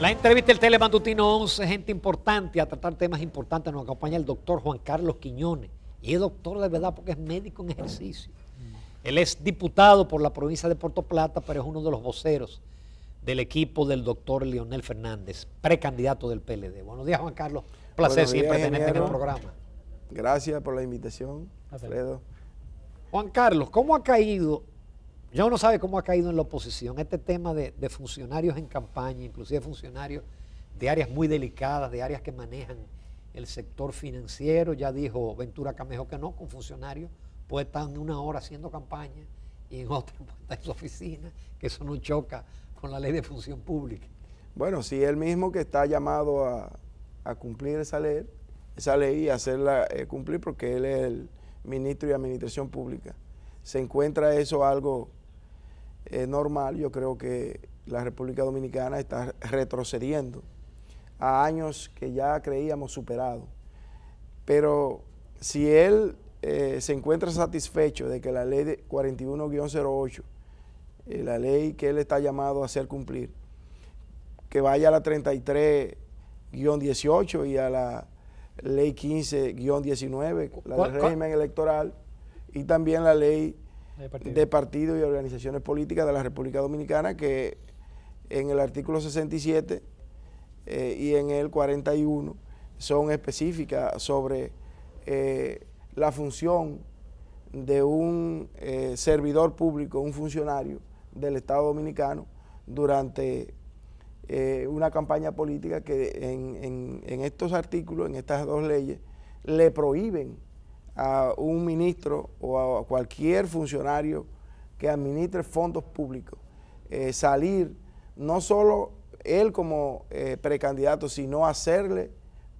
La entrevista del Telemandutino 11, gente importante, a tratar temas importantes, nos acompaña el doctor Juan Carlos Quiñones. Y es doctor de verdad porque es médico en ejercicio. Él es diputado por la provincia de Puerto Plata, pero es uno de los voceros del equipo del doctor Leonel Fernández, precandidato del PLD. Buenos días, Juan Carlos. placer siempre tenerte en el programa. Gracias por la invitación, Juan Carlos, ¿cómo ha caído ya uno sabe cómo ha caído en la oposición este tema de, funcionarios en campaña, inclusive funcionarios de áreas muy delicadas, de áreas que manejan el sector financiero. Ya dijo Ventura Camejo que no, con funcionarios puede estar una hora haciendo campaña y en otra pues, en su oficina, que eso no choca con la ley de función pública. Bueno, si él mismo que está llamado a, cumplir esa ley, esa ley y hacerla eh, cumplir porque él es el ministro de Administración Pública, se encuentra eso algo es normal, yo creo que la República Dominicana está retrocediendo a años que ya creíamos superados. Pero si él eh, se encuentra satisfecho de que la ley 41-08, eh, la ley que él está llamado a hacer cumplir, que vaya a la 33-18 y a la ley 15-19, la del régimen electoral, y también la ley de partidos partido y organizaciones políticas de la República Dominicana que en el artículo 67 eh, y en el 41 son específicas sobre eh, la función de un eh, servidor público, un funcionario del Estado Dominicano durante una campaña política que en estos artículos, en estas dos leyes, le prohíben a un ministro o a cualquier funcionario que administre fondos públicos eh, salir, no solo él como eh, precandidato, sino hacerle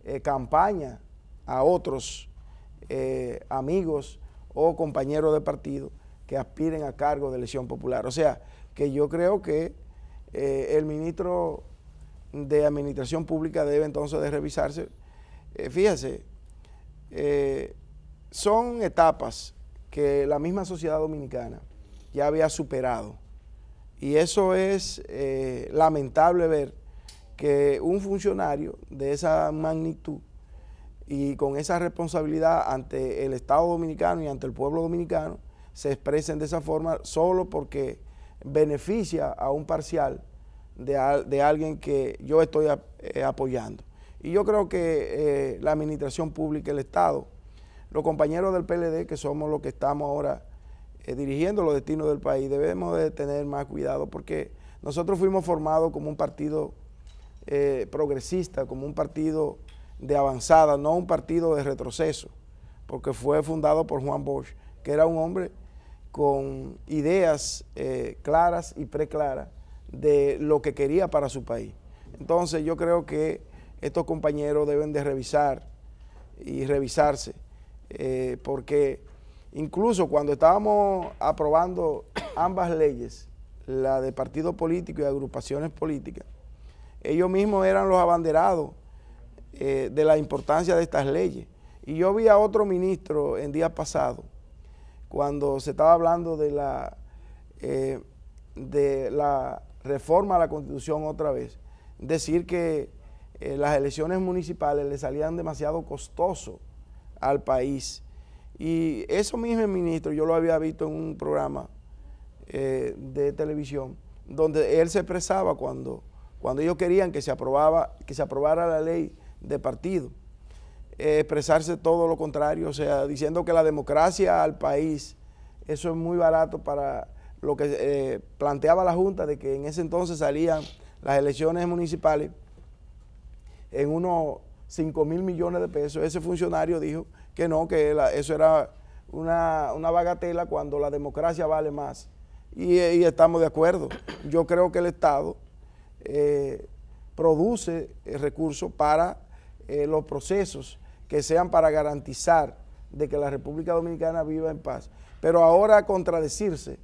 eh, campaña a otros amigos o compañeros de partido que aspiren a cargo de elección popular. O sea, que yo creo que el ministro de Administración Pública debe entonces de revisarse. fíjese, son etapas que la misma sociedad dominicana ya había superado. Y eso es eh, lamentable ver que un funcionario de esa magnitud y con esa responsabilidad ante el Estado dominicano y ante el pueblo dominicano se expresen de esa forma solo porque beneficia a un parcial de, alguien que yo estoy eh, apoyando. Y yo creo que eh, la administración pública, el Estado, los compañeros del PLD, que somos los que estamos ahora eh, dirigiendo los destinos del país, debemos de tener más cuidado porque nosotros fuimos formados como un partido eh, progresista, como un partido de avanzada, no un partido de retroceso, porque fue fundado por Juan Bosch, que era un hombre con ideas eh, claras y preclaras de lo que quería para su país. Entonces yo creo que estos compañeros deben de revisar y revisarse eh, porque incluso cuando estábamos aprobando ambas leyes, la de partido político y agrupaciones políticas, ellos mismos eran los abanderados eh, de la importancia de estas leyes. Y yo vi a otro ministro en día pasado, cuando se estaba hablando de la, eh, de la reforma a la Constitución otra vez, decir que las elecciones municipales le salían demasiado costosos al país. Y eso mismo, ministro, yo lo había visto en un programa eh, de televisión, donde él se expresaba cuando, cuando ellos querían que se, aprobaba, que se aprobara la ley de partido. Eh, expresarse todo lo contrario, o sea, diciendo que la democracia al país, eso es muy barato para lo que eh, planteaba la Junta, de que en ese entonces salían las elecciones municipales en uno 5 mil millones de pesos. Ese funcionario dijo que no, que eso era una, una, bagatela cuando la democracia vale más. Y, eh, estamos de acuerdo. Yo creo que el Estado eh, produce eh, recursos para los procesos que sean para garantizar de que la República Dominicana viva en paz. Pero ahora contradecirse,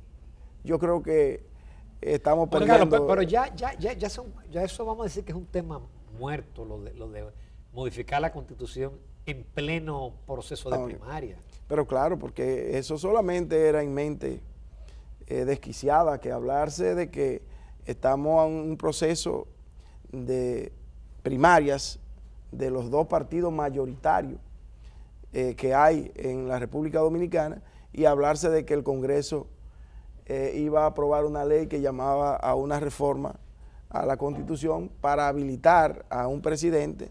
yo creo que estamos perdiendo... Pero, ya, ya, eso vamos a decir que es un tema muerto, lo de modificar la constitución en pleno proceso de primaria. Pero claro, porque eso solamente era en mente eh, desquiciada, que hablarse de que estamos en un proceso de primarias de los dos partidos mayoritarios eh, que hay en la República Dominicana y hablarse de que el Congreso eh, iba a aprobar una ley que llamaba a una reforma a la Constitución para habilitar a un presidente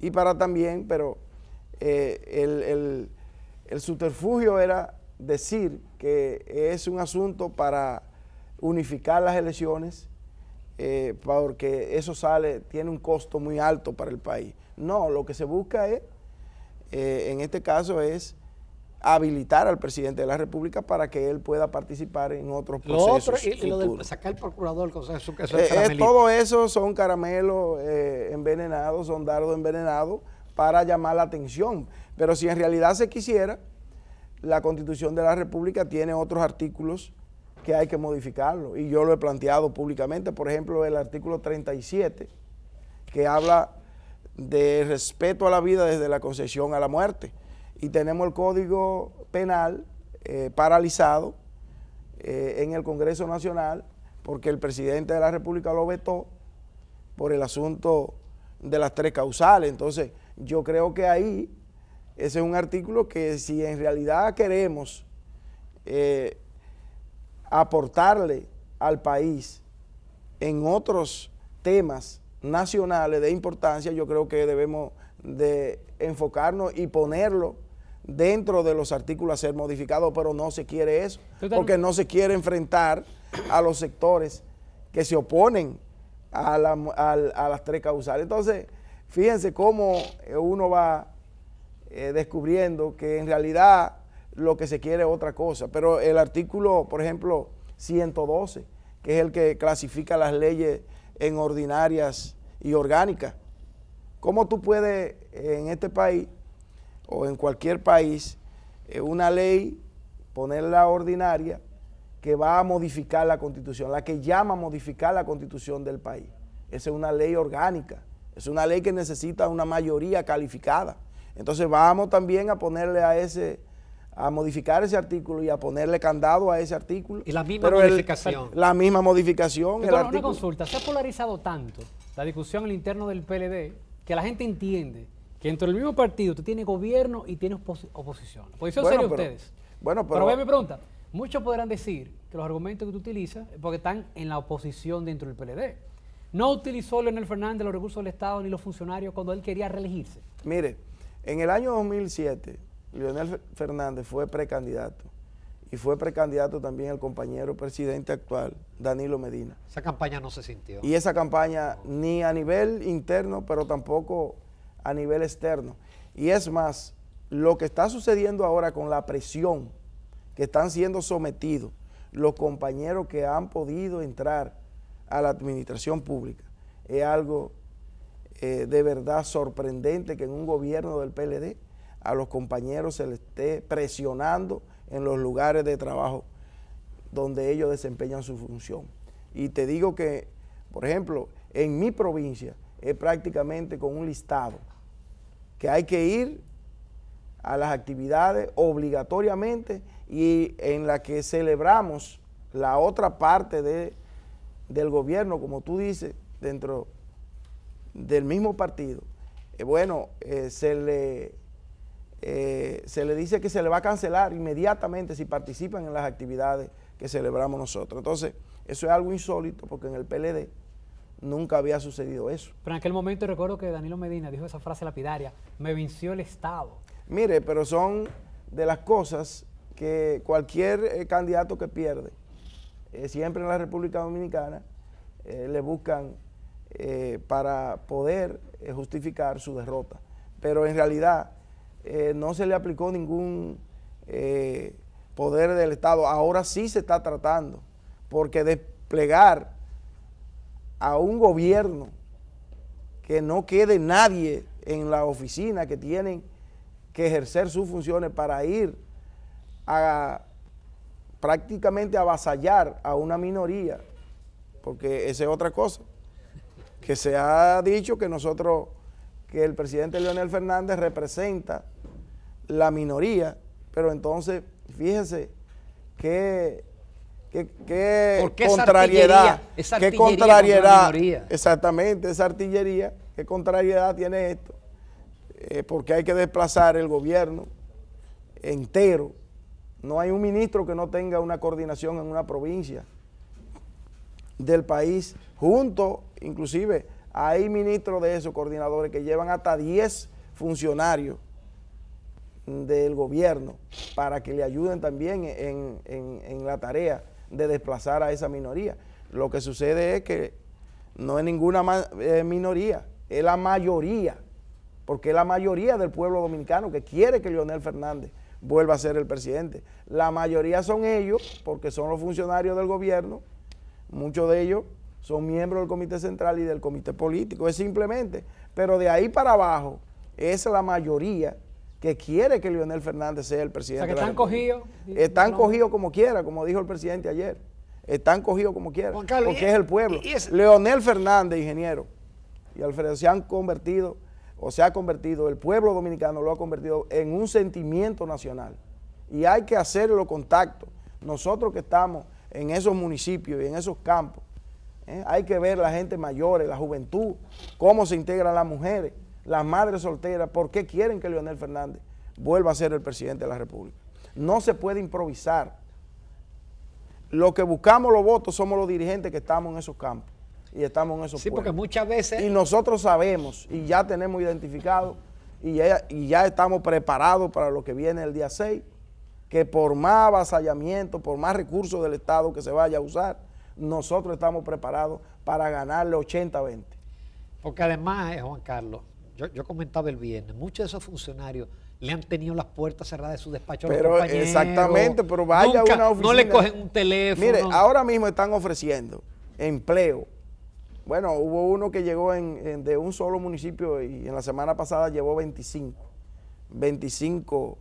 y para también, pero eh, el, el, subterfugio era decir que es un asunto para unificar las elecciones, eh, porque eso sale, tiene un costo muy alto para el país. No, lo que se busca es, eh, en este caso, es habilitar al presidente de la República para que él pueda participar en otros procesos. y, lo de sacar el procurador, eh, eh, todo eso son caramelos eh, envenenados, son dardos envenenados para llamar la atención. Pero si en realidad se quisiera, la Constitución de la República tiene otros artículos que hay que modificarlo. Y yo lo he planteado públicamente, por ejemplo, el artículo 37, que habla de respeto a la vida desde la concesión a la muerte y tenemos el Código Penal eh, paralizado eh, en el Congreso Nacional porque el presidente de la República lo vetó por el asunto de las tres causales. Entonces, yo creo que ahí ese es un artículo que si en realidad queremos eh, aportarle al país en otros temas nacionales de importancia, yo creo que debemos de enfocarnos y ponerlo dentro de los artículos a ser modificados, pero no se quiere eso, porque no se quiere enfrentar a los sectores que se oponen a, las tres causales. Entonces, fíjense cómo eh, uno va eh, descubriendo que en realidad lo que se quiere es otra cosa, pero el artículo, por ejemplo, 112, que es el que clasifica las leyes en ordinarias y orgánicas, ¿cómo tú puedes eh, en este país o en cualquier país eh, una ley, ponerla ordinaria, que va a modificar la constitución, la que llama a modificar la constitución del país. Esa es una ley orgánica, es una ley que necesita una mayoría calificada. Entonces vamos también a ponerle a ese a modificar ese artículo y a ponerle candado a ese artículo. Y la misma modificación. la misma modificación. Pero el una consulta, se ha polarizado tanto la discusión en el interno del PLD que la gente entiende que dentro el mismo partido usted tiene gobierno y tiene oposición. Oposición sería ustedes. Bueno, pero. Pero mi pregunta. Muchos podrán decir que los argumentos que tú utilizas es porque están en la oposición dentro del PLD. No utilizó Leonel Fernández los recursos del Estado ni los funcionarios cuando él quería reelegirse. Mire, en el año 2007, Leonel Fernández fue precandidato y fue precandidato también el compañero presidente actual, Danilo Medina. Esa campaña no se sintió. Y esa campaña ni a nivel interno, pero tampoco a nivel externo. Y es más, lo que está sucediendo ahora con la presión que están siendo sometidos los compañeros que han podido entrar a la administración pública es algo eh, de verdad sorprendente que en un gobierno del PLD a los compañeros se les esté presionando en los lugares de trabajo donde ellos desempeñan su función. Y te digo que, por ejemplo, en mi provincia es prácticamente con un listado que hay que ir a las actividades obligatoriamente y en la que celebramos la otra parte de, del gobierno, como tú dices, dentro del mismo partido, eh, bueno, eh, se, le, eh, se le dice que se le va a cancelar inmediatamente si participan en las actividades que celebramos nosotros. Entonces, eso es algo insólito porque en el PLD Nunca había sucedido eso. Pero en aquel momento recuerdo que Danilo Medina dijo esa frase lapidaria, me venció el Estado. Mire, pero son de las cosas que cualquier eh, candidato que pierde, eh, siempre en la República Dominicana, eh, le buscan para poder justificar su derrota. Pero en realidad no se le aplicó ningún poder del Estado. Ahora sí se está tratando, porque desplegar a un gobierno que no quede nadie en la oficina que tienen que ejercer sus funciones para ir a prácticamente avasallar a una minoría, porque esa es otra cosa, que se ha dicho que nosotros, que el presidente Leonel Fernández representa la minoría, pero entonces, fíjese que Qué, contrariedad. qué contrariedad. exactamente, esa artillería. Qué contrariedad tiene esto. Eh, porque hay que desplazar el gobierno entero. No hay un ministro que no tenga una coordinación en una provincia del país, junto, inclusive, hay ministros de esos coordinadores que llevan hasta 10 funcionarios del gobierno para que le ayuden también en, en la tarea de desplazar a esa minoría. Lo que sucede es que no es ninguna eh, minoría, es la mayoría, porque es la mayoría del pueblo dominicano que quiere que Leonel Fernández vuelva a ser el presidente. La mayoría son ellos, porque son los funcionarios del gobierno, muchos de ellos son miembros del Comité Central y del Comité Político, es simplemente, pero de ahí para abajo es la mayoría que quiere que Leonel Fernández sea el presidente. O sea, que están cogidos. Están cogidos como quiera, como dijo el presidente ayer. Están cogidos como quiera, porque es el pueblo. Leonel Fernández, ingeniero, y Alfredo se han convertido, o se ha convertido, el pueblo dominicano lo ha convertido en un sentimiento nacional. Y hay que hacer los contactos. Nosotros que estamos en esos municipios y en esos campos, ¿eh? hay que ver la gente mayor, la juventud, cómo se integran las mujeres las madres solteras, ¿por qué quieren que Leonel Fernández vuelva a ser el presidente de la República? No se puede improvisar. Lo que buscamos los votos somos los dirigentes que estamos en esos campos y estamos en esos Sí, porque muchas veces... Y nosotros sabemos y ya tenemos identificado y ya, estamos preparados para lo que viene el día 6, que por más avasallamiento, por más recursos del Estado que se vaya a usar, nosotros estamos preparados para ganarle 80-20. Porque además, eh, Juan Carlos, yo, comentaba el viernes, muchos de esos funcionarios le han tenido las puertas cerradas de su despacho pero, Exactamente, pero vaya una oficina. No le cogen un teléfono. Mire, ahora mismo están ofreciendo empleo. Bueno, hubo uno que llegó de un solo municipio y en la semana pasada llevó 25, 25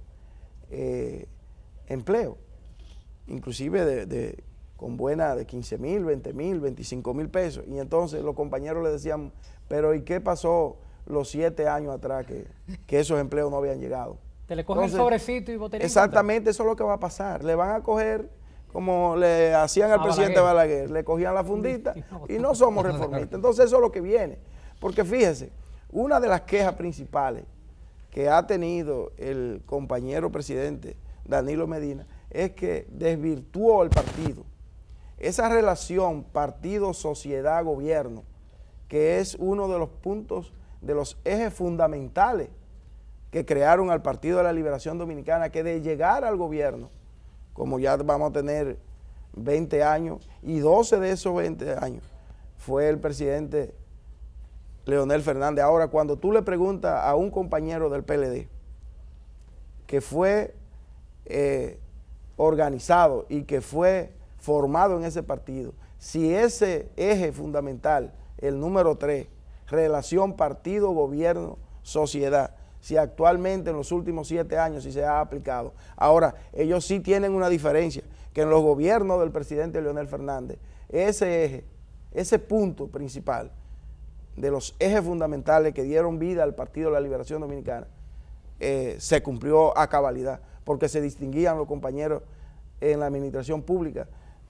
eh, empleos, inclusive de, con buena de 15 mil, 20 mil, 25 mil pesos. Y entonces los compañeros le decían, pero ¿y qué pasó? los siete años atrás que, esos empleos no habían llegado. Te le cogen sobrecito y botería. Exactamente, eso es lo que va a pasar. Le van a coger como le hacían al presidente Balaguer. le cogían la fundita y no somos reformistas. Entonces eso es lo que viene. Porque fíjese, una de las quejas principales que ha tenido el compañero presidente Danilo Medina es que desvirtuó el partido. Esa relación partido-sociedad-gobierno, que es uno de los puntos de los ejes fundamentales que crearon al Partido de la Liberación Dominicana, que de llegar al gobierno, como ya vamos a tener 20 años, y 12 de esos 20 años fue el presidente Leonel Fernández. Ahora, cuando tú le preguntas a un compañero del PLD, que fue eh, organizado y que fue formado en ese partido, si ese eje fundamental, el número 3, relación partido, gobierno, sociedad. Si actualmente en los últimos siete años si se ha aplicado. Ahora, ellos sí tienen una diferencia, que en los gobiernos del presidente Leonel Fernández, ese eje, ese punto principal de los ejes fundamentales que dieron vida al Partido de la Liberación Dominicana, eh, se cumplió a cabalidad, porque se distinguían los compañeros en la administración pública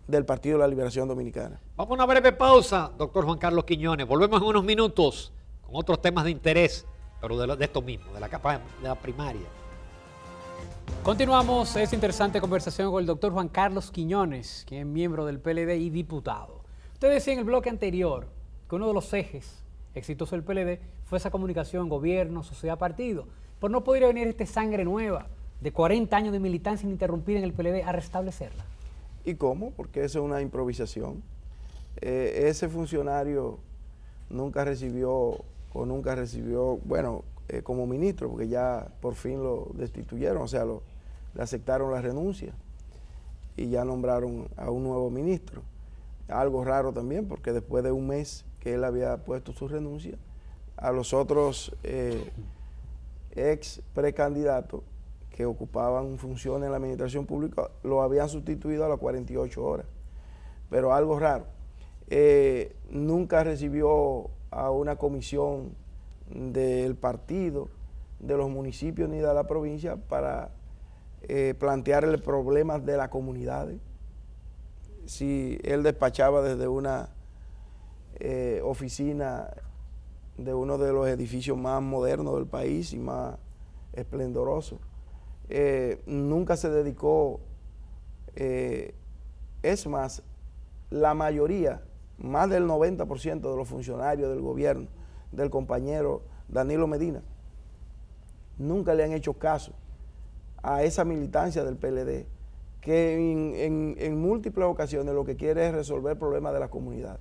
del Partido de la Liberación Dominicana. Vamos a una breve pausa, doctor Juan Carlos Quiñones. Volvemos en unos minutos con otros temas de interés, pero de, de esto mismo, de la capa de la primaria. Continuamos esta interesante conversación con el doctor Juan Carlos Quiñones, quien es miembro del PLD y diputado. Usted decía en el bloque anterior que uno de los ejes exitosos del PLD fue esa comunicación gobierno, sociedad, partido. por no poder venir esta sangre nueva de 40 años de militancia ininterrumpida en el PLD a restablecerla. ¿Y cómo? Porque eso es una improvisación. Eh, ese funcionario nunca recibió o nunca recibió, bueno, eh, como ministro, porque ya por fin lo destituyeron, o sea, lo, le aceptaron la renuncia y ya nombraron a un nuevo ministro. Algo raro también, porque después de un mes que él había puesto su renuncia, a los otros eh, ex precandidatos que ocupaban funciones en la administración pública lo habían sustituido a las 48 horas. Pero algo raro, eh, nunca recibió a una comisión del partido, de los municipios ni de la provincia para eh, plantear el problemas de la comunidad. Si él despachaba desde una eh, oficina de uno de los edificios más modernos del país y más esplendoroso. Eh, nunca se dedicó, eh, es más, la mayoría, más del 90% de los funcionarios del gobierno, del compañero Danilo Medina, nunca le han hecho caso a esa militancia del PLD, que en, múltiples ocasiones lo que quiere es resolver problemas de la comunidad.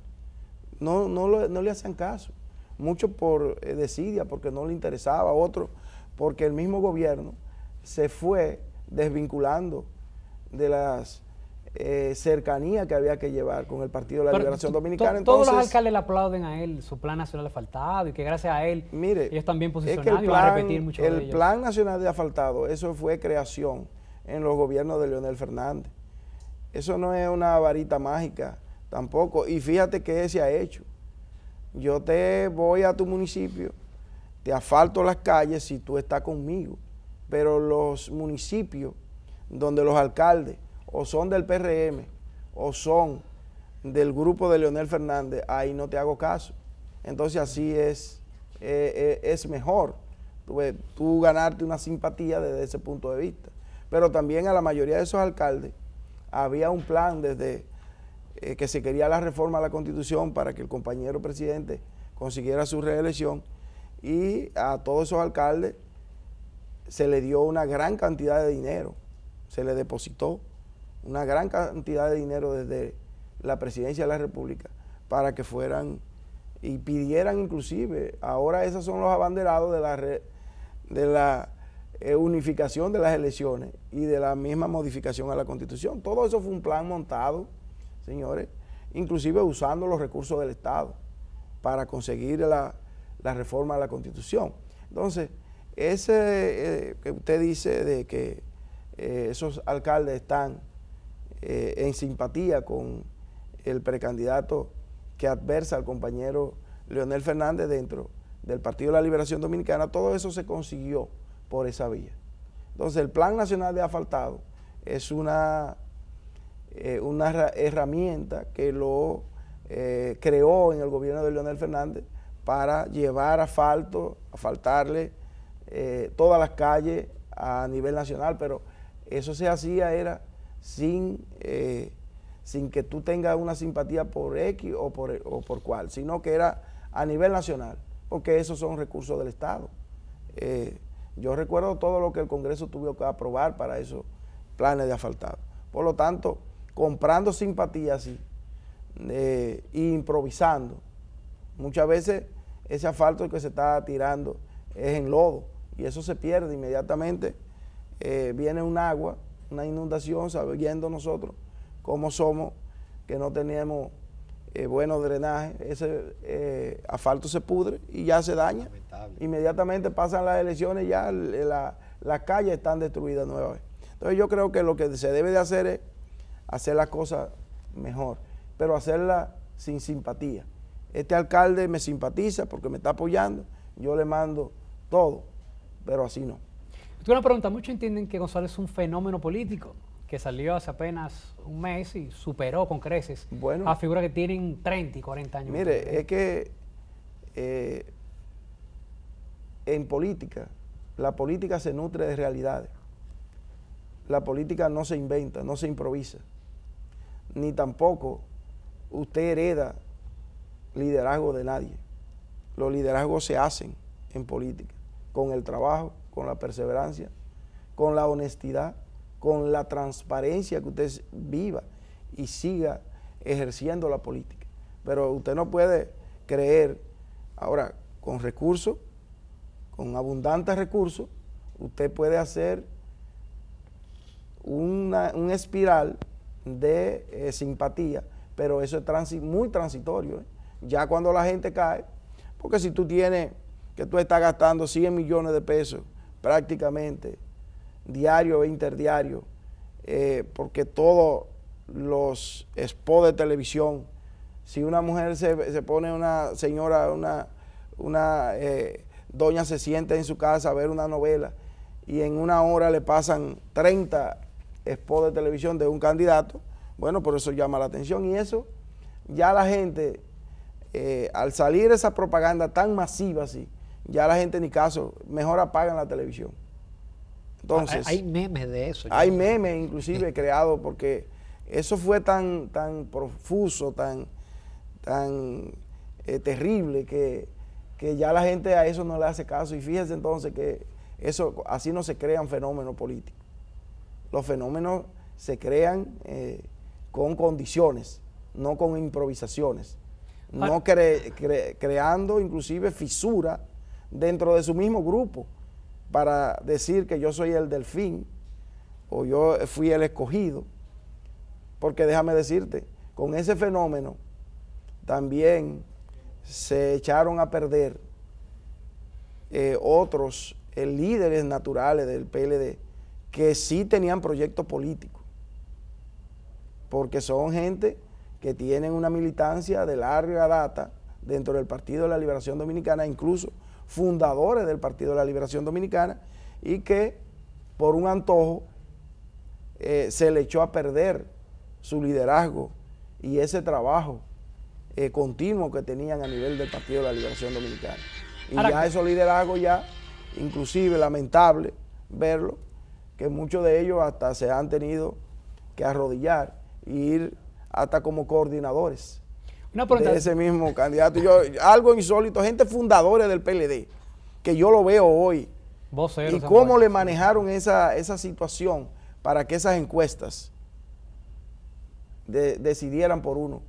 No, le hacen caso. mucho por eh, desidia, porque no le interesaba, otro porque el mismo gobierno se fue desvinculando de las eh, cercanías que había que llevar con el Partido de la Liberación Dominicana. todos los alcaldes le aplauden a él su plan nacional de asfaltado y que gracias a él mire, ellos también posicionados es que el plan, El plan nacional de asfaltado, eso fue creación en los gobiernos de Leonel Fernández. Eso no es una varita mágica tampoco. Y fíjate que se ha hecho. Yo te voy a tu municipio, te asfalto las calles si tú estás conmigo pero los municipios donde los alcaldes o son del PRM o son del grupo de Leonel Fernández, ahí no te hago caso. Entonces así es, eh, eh, es mejor tú, ganarte una simpatía desde ese punto de vista. Pero también a la mayoría de esos alcaldes había un plan desde eh, que se quería la reforma a la constitución para que el compañero presidente consiguiera su reelección y a todos esos alcaldes se le dio una gran cantidad de dinero, se le depositó una gran cantidad de dinero desde la presidencia de la República para que fueran y pidieran inclusive, ahora esos son los abanderados de la, de la eh, unificación de las elecciones y de la misma modificación a la constitución. Todo eso fue un plan montado, señores, inclusive usando los recursos del Estado para conseguir la, la reforma de la constitución. Entonces, ese eh, que usted dice de que eh, esos alcaldes están eh, en simpatía con el precandidato que adversa al compañero Leonel Fernández dentro del Partido de la Liberación Dominicana, todo eso se consiguió por esa vía. Entonces el Plan Nacional de Asfaltado es una, una herramienta que lo creó en el gobierno de Leonel Fernández para llevar asfalto, asfaltarle eh, todas las calles a nivel nacional, pero eso se hacía era sin, eh, sin que tú tengas una simpatía por X o por, o por cual, sino que era a nivel nacional, porque esos son recursos del Estado. Eh, yo recuerdo todo lo que el Congreso tuvo que aprobar para esos planes de asfaltado. Por lo tanto, comprando simpatía así e improvisando, muchas veces ese asfalto que se está tirando es en lodo y eso se pierde inmediatamente. Eh, viene un agua, una inundación, sabiendo nosotros cómo somos, que no tenemos eh, buenos drenajes, ese eh, asfalto se pudre y ya se daña. Inmediatamente pasan las elecciones ya las calles están destruidas nuevamente Entonces yo creo que lo que se debe de hacer es hacer las cosas mejor, pero hacerlas sin simpatía. Este alcalde me simpatiza porque me está apoyando, yo le mando todo, pero así no. Tú una pregunta, muchos entienden que González es un fenómeno político que salió hace apenas un mes y superó con creces a figuras que tienen 30 y 40 años. Mire, es que eh, en política, la política se nutre de realidades. La política no se inventa, no se improvisa. Ni tampoco usted hereda liderazgo de nadie. Los liderazgos se hacen en política con el trabajo, con la perseverancia, con la honestidad, con la transparencia que usted viva y siga ejerciendo la política. Pero usted no puede creer, ahora, con recursos, con abundantes recursos, usted puede hacer una, espiral de eh, simpatía, pero eso es muy transitorio. ¿eh? Ya cuando la gente cae, porque si tú tienes que tú estás gastando 100 millones de pesos prácticamente, diario e interdiario, eh, porque todos los spots de televisión, si una mujer se, se pone una señora, una, una eh, doña se siente en su casa a ver una novela y en una hora le pasan 30 spots de televisión de un candidato, bueno, por eso llama la atención y eso ya la gente, eh, al salir esa propaganda tan masiva así, ya la gente ni caso, mejor apagan la televisión. Entonces, ah, hay memes de eso. Hay memes inclusive creados porque eso fue tan, tan profuso, tan, tan eh, terrible que, ya la gente a eso no le hace caso. Y fíjense entonces que eso así no se crean fenómenos políticos. Los fenómenos se crean eh, con condiciones, no con improvisaciones, no creando inclusive fisuras dentro de su mismo grupo para decir que yo soy el delfín o yo fui el escogido, porque déjame decirte, con ese fenómeno también se echaron a perder eh, otros eh, líderes naturales del PLD que sí tenían proyectos políticos, porque son gente que tienen una militancia de larga data dentro del Partido de la Liberación Dominicana, incluso fundadores del Partido de la Liberación Dominicana y que por un antojo eh, se le echó a perder su liderazgo y ese trabajo eh, continuo que tenían a nivel del Partido de la Liberación Dominicana. Y ya esos liderazgos ya, inclusive lamentable verlo, que muchos de ellos hasta se han tenido que arrodillar e ir hasta como coordinadores ese mismo candidato. algo insólito, gente fundadora del PLD, que yo lo veo hoy. y cómo le manejaron esa, situación para que esas encuestas decidieran por uno.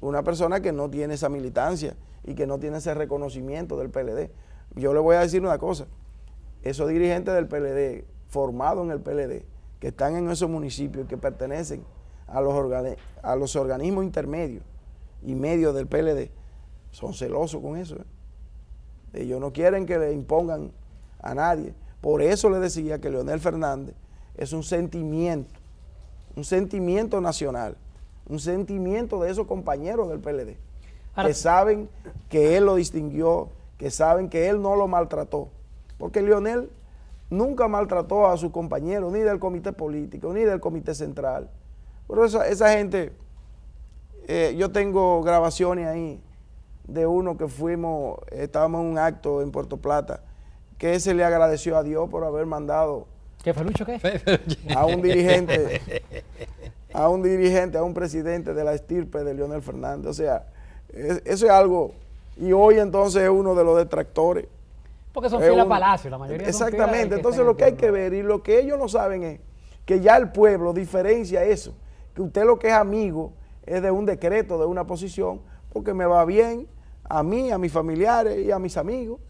Una persona que no tiene esa militancia y que no tiene ese reconocimiento del PLD. Yo le voy a decir una cosa, esos dirigentes del PLD, formados en el PLD, que están en esos municipios que pertenecen a los, a los organismos intermedios, y medio del PLD son celosos con eso. ¿eh? Ellos no quieren que le impongan a nadie. Por eso le decía que Leonel Fernández es un sentimiento, un sentimiento nacional, un sentimiento de esos compañeros del PLD, que saben que él lo distinguió, que saben que él no lo maltrató. Porque Leonel nunca maltrató a sus compañeros, ni del comité político, ni del comité central. Pero esa, esa gente eh, yo tengo grabaciones ahí de uno que fuimos, estábamos en un acto en Puerto Plata, que se le agradeció a Dios por haber mandado. ¿Qué Felucho qué? A un dirigente, a un dirigente, a un presidente de la estirpe de Leonel Fernández. O sea, eso es algo. Y hoy entonces es uno de los detractores. Porque son fieles Palacio, la mayoría. Exactamente. entonces lo que hay que ver y lo que ellos no saben es que ya el pueblo diferencia eso. Que usted lo que es amigo es de un decreto, de una posición, porque me va bien a mí, a mis familiares y a mis amigos.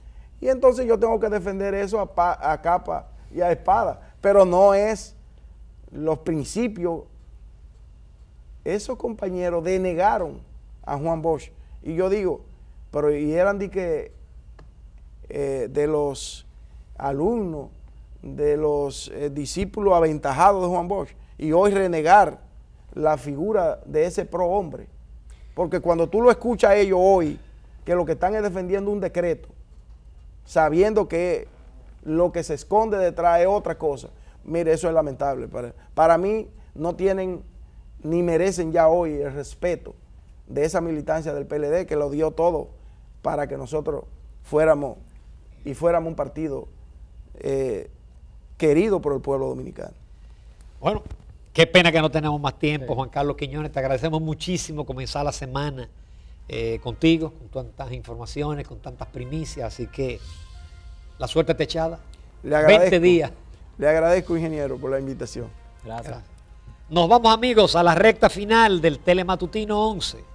Y entonces yo tengo que defender eso a, capa y a espada, pero no es los principios. Esos compañeros denegaron a Juan Bosch. Y yo digo, pero y eran de que eh, de los alumnos, de los eh, discípulos aventajados de Juan Bosch, y hoy renegar la figura de ese pro hombre. Porque cuando tú lo escuchas a ellos hoy, que lo que están es defendiendo un decreto, sabiendo que lo que se esconde detrás es otra cosa, mire, eso es lamentable. Para, para mí no tienen ni merecen ya hoy el respeto de esa militancia del PLD que lo dio todo para que nosotros fuéramos y fuéramos un partido eh, querido por el pueblo dominicano. Bueno, Qué pena que no tenemos más tiempo, Juan Carlos Quiñones. Te agradecemos muchísimo comenzar la semana eh, contigo, con tantas informaciones, con tantas primicias. Así que la suerte te echada. Le agradezco, 20 días. Le agradezco, ingeniero, por la invitación. Gracias. Nos vamos, amigos, a la recta final del Telematutino 11.